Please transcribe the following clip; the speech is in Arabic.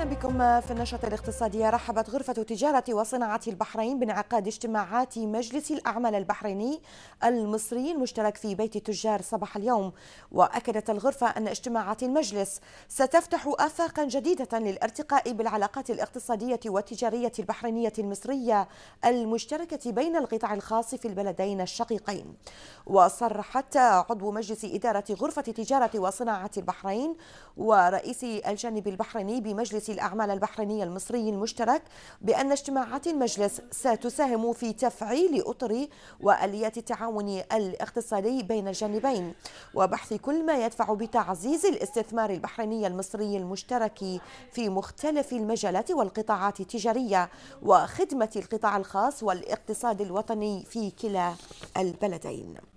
أهلا بكم في النشرة الاقتصادية رحبت غرفة تجارة وصناعة البحرين بانعقاد اجتماعات مجلس الأعمال البحريني المصري المشترك في بيت التجار صباح اليوم وأكدت الغرفة أن اجتماعات المجلس ستفتح آفاقا جديدة للارتقاء بالعلاقات الاقتصادية والتجارية البحرينية المصرية المشتركة بين القطاع الخاص في البلدين الشقيقين وصرحت عضو مجلس إدارة غرفة تجارة وصناعة البحرين ورئيس الجانب البحريني بمجلس الأعمال البحرينية المصري المشترك بأن اجتماعات المجلس ستساهم في تفعيل أطر وآليات التعاون الاقتصادي بين الجانبين وبحث كل ما يدفع بتعزيز الاستثمار البحريني المصري المشترك في مختلف المجالات والقطاعات التجارية وخدمة القطاع الخاص والاقتصاد الوطني في كلا البلدين